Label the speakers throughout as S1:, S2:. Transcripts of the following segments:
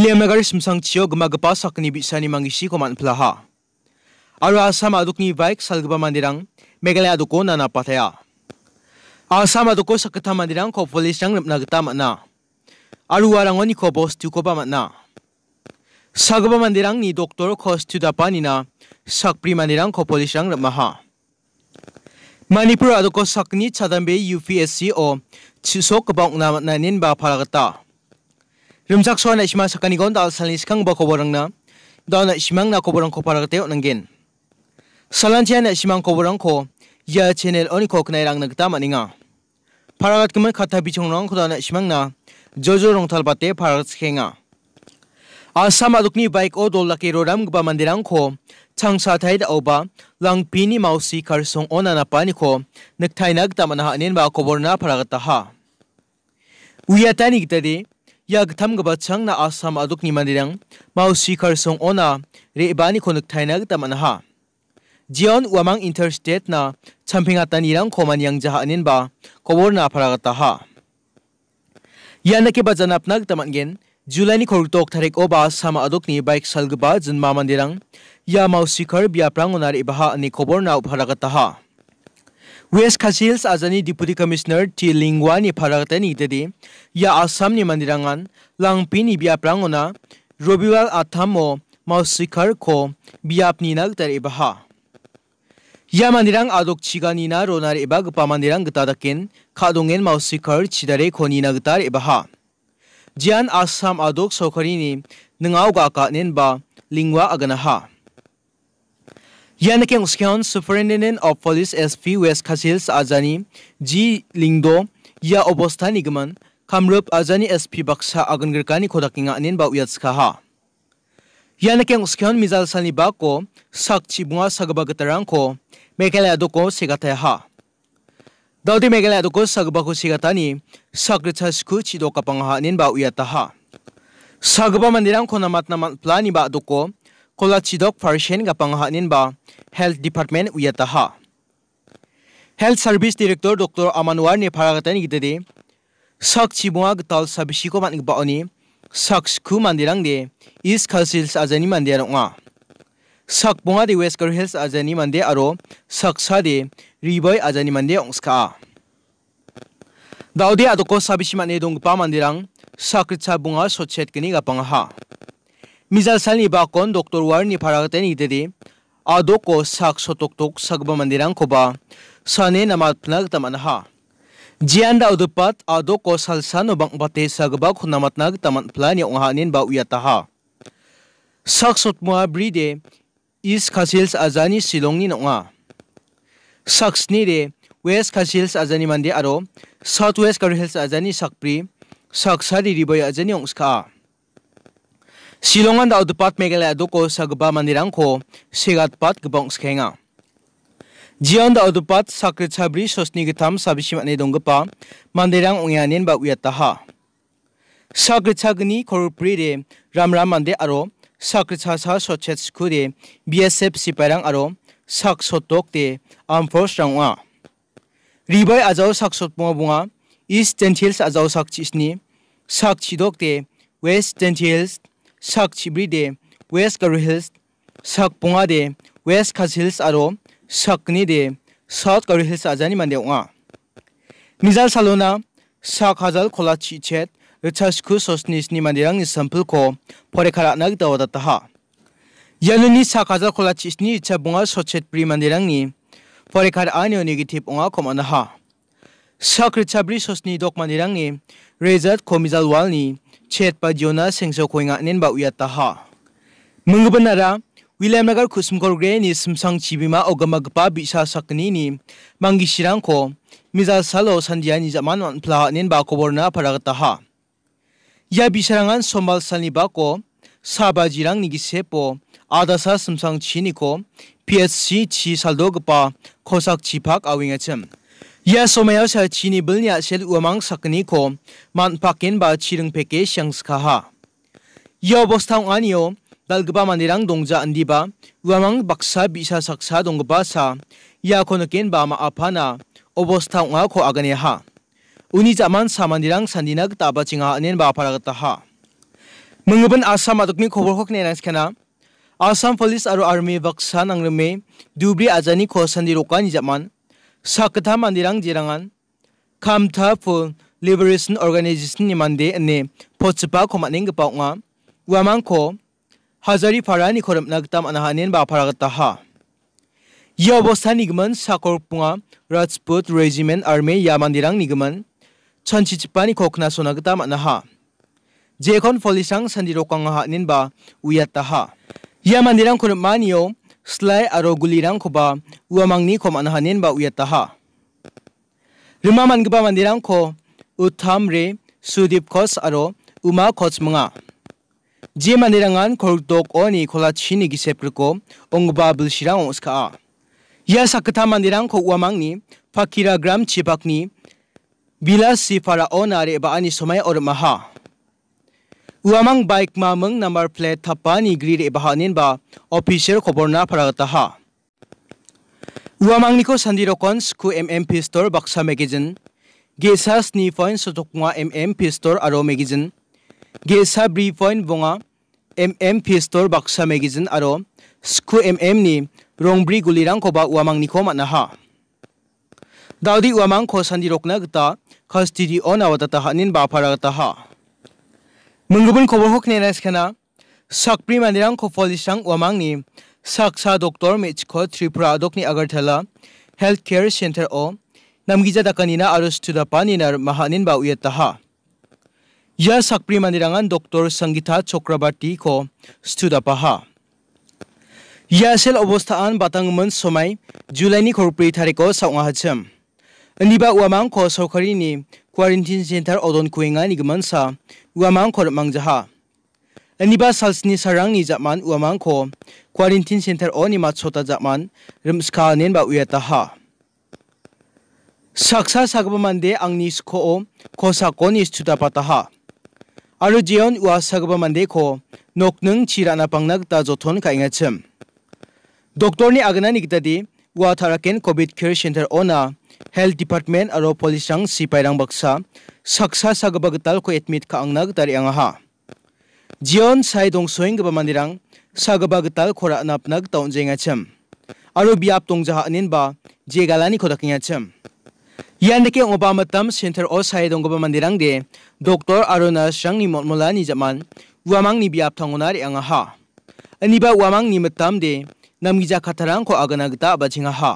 S1: William Megari Simsang Chio Gumagapa Sakni Bisani Mangishi Koman Plaha Aru Asam Adukni Vaik Salgaba Mandirang Megale Aduko Nana Pataya Asam Aduko Sakata Mandirang Ko Polis Jang Rip Nagata Matna Aru Arangon Niko Bos Tukoba Matna Sagaba Mandirang Ni Doktor Ko Stutapa sak Sakpri Mandirang Ko Polis Jang Rip Maha Manipur Aduko Sakni Chadambe UPSC O Chisok Bangna Matna Nin Ba Paragata O Chisok Bangna Matna Rumsak so na isma sakani gon dal salni skang ba koborang na. Da na ismang na koborang ko para teo nanggin. Salantia na ismang koborang ko ya channel oni ko knai rang nagta maninga. Paragat kuma kata bichong rang ko da na ismang na jojo rong tal pate paragat skenga. Asam adukni bike o dol laki roram gba mandirang ko changsa thai da oba lang pini mausi karsong ona na pani ko nagtai nagta manaha anin ba koborna paragat ha. Uyatani gitadi या गथम गबा छंग ना आसाम आदुक नि मंदिरंग Maui शिखर song ओना रेबानी खोनुक थाइना तमन हा जियन वामांग interstate ना छम्फिंगा तनिरंग खोमान young जहा अनिन बा कोबोर ना फरागता हा याना के बजन अपनाग तमन गेन जुलाई नि खोर तोक थरेक ओबा साम आदुक नि बाइक सलगबा जन्मा मंदिरंग या माउ शिखर बियाप्रांग ओना रेबहा अनि कोबोर ना फरागता हा वेस्ट खासिल आजानी डिप्यूटी कमिश्नर टी लिंगवा नि फारागते निदेदि या आसाम नि मंदिरांगान लांगपी नि बियाप्रांगोना रविवार आथाम ओ खो बियापनि नाग इबहा या मंदिरांग आदोक छिगानि ना रोनार एबा गपा मंदिरांग गतादकिन खादोंगेन माउसिखर छिदारे खोनि नागतार इबहा जियान आसाम आदोक सोखरिनि नंगाव गाकानेन बा लिंगवा अगनहा Yan keng skyon superintendent of police SP West Khasils Azani G Lingdo ya obostha nigman Kamrup Azani SP Baksa Agangirkani khodakinga anin ba uyats kha Yan keng skyon mizal sani ba ko sakchi bunga sagba gatarang ko Meghalaya do ko sigata ha Daudi Meghalaya do ko sagba ko sigatani sakritha sku chido kapanga anin ba uyata ha Sagba mandirang khona matna matplani ba do ko kola chidok parshen ga panghanin ba health department uyataha health service director dr amanwar ne pharagatan gidede sak chibunga gtal sabisi ko man ba oni sak sku mandirang de is khasils ajani mandirang nga sak bunga de wesker hills ajani mande aro saksa de ribai ajani mande ongska दाउदे आदको साबिसिमाने दोंगपा मंदिरां साकृचा बुंगा सोचेत किनि गापंगा मिजल सल इबा डॉक्टर वार नि फरागते नि देदि आदो को साक सोतोक तोक सगब मंदिरां खोबा सने नमाज फनग तमनहा जियान दा उदपत आदो को सलसा नो बंग बते सगबा खुनामतनग तमन फला नि ओहा निन बा उयाताहा साक सोतमुआ ब्रिदे इस खासिल्स आजानी सिलोंगनि नङा साक्सनि रे वेस्ट खासिल्स आजानी मंदि आरो साउथ वेस्ट खासिल्स आजानी साकप्रि साक्सा रिबय आजानी ओंसखा Silongan dau dupat megalaya doko sagba mandirangko segatpat gebong skhenga. Jian dau dupat sakrit sabri sosni gitam sabisimatne donggepa mandirang ongyanin ba uyataha. Sakrit sagni korupri de ramram mande aro sakrit sasa sochet sku de BSF siparang aro sak sotok de amforce rangwa. Ribai azau sak sotbunga bunga East Gentiles azau sak chisni sak chidok de West Gentiles सक छिब्री दे waste hills सक पुंगा दे waste खास hills आरो सकनी दे south गरु hills आजानी मान दे उंगा मिजाल सालोना सक हाजल खोला छि छेद रिचार्ज खु सोसनिस नि मान रंग सिंपल को फोरे खरा नग दव दत हा यलनि सक हाजल खोला छि नि छ बुंगा सोचेत प्रि मान रंग नि फोरे खरा आनियो नेगेटिव उंगा खमन हा सक रिचार्ज ब्री सोसनि डक मान दे रंग नि रिजल्ट खोमिजाल वाल नि chet pa jona sengso khoinga nen ba uya ta ha mungbanara William Nagar Kusumkor Gre ni Simsang Chibima Ogamagpa Bisa Sakni ni Mangi s i r a n g ko Miza Salo Sandia ni Zaman Manpla nen ba koborna paragata ha Ya bisarangan s o m a l s a n i ba ko sabajirang ni gi s e PSC o a a d a simsang i i n ko khosak saldo psc chi c gpa 치 살도그파 코삭 지팍 아윙에 m Ya somay sa chini bilnya sel uamang sakni ko man pakin ba chiring peke syang skaha. Ya bostang aniyo dalgba manirang dongja andi ba uamang baksa bisa saksa dongba sa ya konakin ba ma apana obostang ako agane ha. Uni zaman sa manirang sandinag taba chinga anin ba paragata ha. Mengeben asam adukni kobol kok nenang skena asam polis aru army baksa nangrimi dubri ajani ko sandirokan zaman. s a k t a m a nirang d jirangan k a m t a p h u liberation organization ni mande ne pochpa k o m a ning pa nga wamang ko hazari phara ni khoram nagtam anahanen ba phara g ta ha y o b o s h a nigman sakor punga rajput regiment army yamandirang nigman chanchichpani kokna sonagtam anaha j e k o n folisang sandirokang a ha ninba uyataha yamandirang khoram manio slay aro gulirang koba uamangni kom anahanin ba uyataha. Rima mangiba mandirang ko utam re sudip kos aro uma kos munga. Ji mandirangan korukdok oni kola chini gisep kriko ongba bilshirang oska a. Ya sakata mandirang ko uamangni pakira gram chibakni bilas si para onare ba ani somay or maha. उवामंग bike मामंग number plate थप्पा निग्री रेबहानिन बा officer खबरना फरागतहा उवामंगनिको M M MM स्टोर बक्सा मैगजीन गेसा स्नि पॉइंट सतकुआ एमएम पिस्टोर आरो मैगजीन गेसा ब्री पॉइंट बंगा एमएम पिस्टोर बक्सा मैगजीन आरो स्कु एमएम नि रंब्री गुलिरांखबा उवामंगनिखौ मानहा दाउदी उवामंगखौ संदिरकना गता खस्तिदि अनावततहा निन बाफरागतहा मंगबन खबर हकने खाना सक्प्री मानिरंग खफलिसंग वामांगनि साक्सा डॉक्टर मेचख त्रिपुरा अदकनि अगरथला हेल्थ केयर सेंटर ओ नामगिजा दाकानिना आरो स्टुडापानिनार महानिन बाउयताहा या सक्प्री मानिरंगान डॉक्टर संगीता चक्रवर्ती को स्टुडापाहा या सेल अवस्थान बातांगमन समय जुलाइनि खरप्रि तारिखौ सावङाहाजम निबा वामांग को सरकारिनि क्वारंटीन सेंटर ओदन कुएंगा निगम सा उमांग खोर मंगजहा अनिबा साल्सनि सरांगनि जामान उमांगखौ क्वारन्टिन सेन्टार ओ निमा सता जामान रोमस्का नेनबा उयाताहा साक्सा सागबामान्दे आंनि स्ख'अ खसाक'नि स्टुदापाताहा आरो जियन उवा सागबामान्देखौ नकनों चिराना पांना दा जथन काइङाचिम डक्टरनि आगोना निगदादि wataraken covid care center ona health department aro police ang sipairang baksa saksa sagabagtal ko admit ka ang nagtari ang ha jion sai dong soing gaba mandirang sagabagtal khora napnag taun jenga chem aro biap tong jaha anin ba jegalani khodakinya chem ইয়ানকে ওবামাতাম centre ও সাইদং গবা মন্দিরাং দে doctor আরোনা সাং নি মতমলা নি জামান ওয়ামাং নি বিয়াপ থঙ্গনার এঙ্গা হা অনিবা ওয়ামাং নি মতাম দে नमगीजा खतरंग को अगनग ता बचिंगा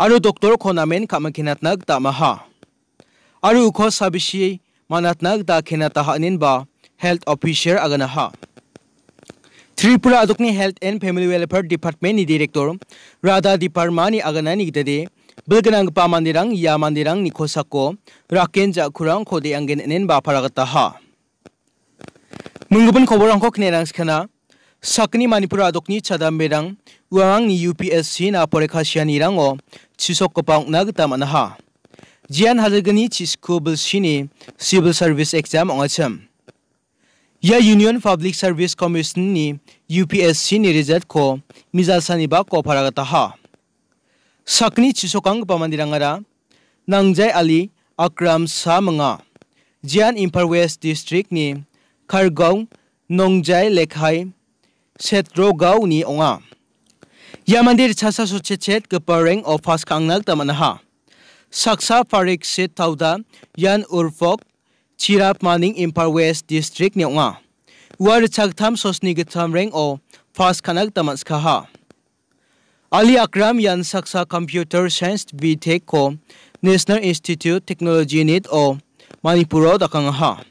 S1: आरु डॉक्टर को नमेन का मखिनत नग ता महा उखो सबिशी मानत नग ता खिनत ता अनिन बा हेल्थ ऑफिशियर अगना हा त्रिपुरा अधुकनी health and family welfare department नी डायरेक्टर राधा दीपार्मानी अगना नी गिदे बिलगनांग पा मंदिरंग या मंदिरंग निखोसको राकेन जा खुरंग खोदे अंगेन एनन बा फरागता हा मुंगबन खबर अंक खनेरांग सकनी मानपुर आदक चादा मेरंग उंग यूपीएससी ना परेखा सियानीरंगो चिशोक पाउना गामनाहा जियान हजगनी चिस्कुबल सिनी सिविल सर्विस एग्जाम अचम या यूनियन पब्लिक सर्विस कमीशन नि यूपीएससी ने रिजल्ट को मिजाल सानी को फरागताहा सकनी चिशोकांग पमानिरंगरा नंगजाय अली अक्रम सामंगा जियान इम्फर वेस्ट डिस्ट्रिक्ट नि खरगोंग नोंगजाय लेखाई setro gau ni onga ya mandir chasa so che chet ke pareng of pas kangnal tamanaha saksa parik se tauda yan urfok chirap maning impar west district ni onga war chaktham sosni githam reng o pas kanak tamans kaha Ali Akram yan saksa computer science BTech ko National Institute Technology NIT o Manipuro dakang ha.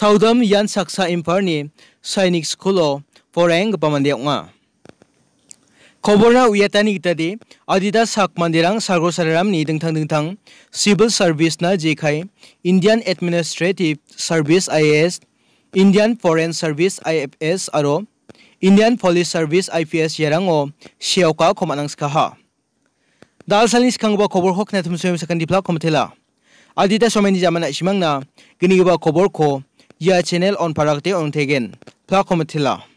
S1: Taudam yan saksa imparni Sainik School o poreng gapamandiyak nga. Kobona uyatani itadi adida sakmandirang sagosararam ni dengtang dengtang civil service na jekhai Indian Administrative Service IAS, Indian Foreign Service IFS aro Indian Police Service IPS yarang o siyauka komanang skaha. Dal salin skangba kobor hok na thumsoyam sakandipla komatela. Adida somendi jamana isimang na giniba kobor ko ya channel on parakte on tegen. Pla komatela. Pla komatela.